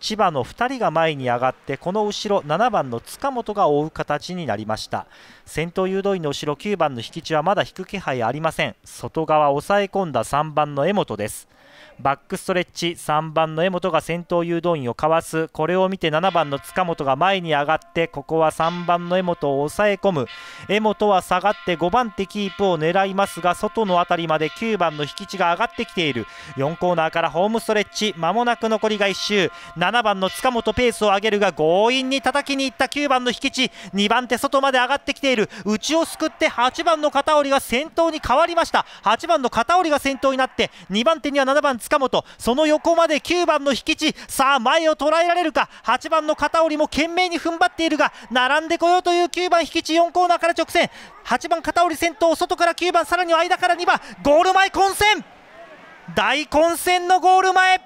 千葉の2人が前に上がってこの後ろ7番の塚本が追う形になりました先頭誘導員の後ろ9番の引き地はまだ引く気配ありません外側抑え込んだ3番の江本ですバックストレッチ3番の江本が先頭誘導員をかわすこれを見て7番の塚本が前に上がってここは3番の江本を抑え込む江本は下がって5番手キープを狙いますが外の辺りまで9番の引き地が上がってきている4コーナーからホームストレッチ間もなく残りが1周7番の塚本ペースを上げるが強引に叩きにいった9番の引き地2番手外まで上がってきている内をすくって8番の片織が先頭に変わりました8番の片織が先頭になって2番手には7番塚本その横まで9番の引き地さあ前を捉えられるか8番の片織も懸命に踏ん張っているが並んでこようという9番引き地4コーナーから直線8番片織先頭外から9番さらに間から2番ゴール前混戦大混戦のゴール前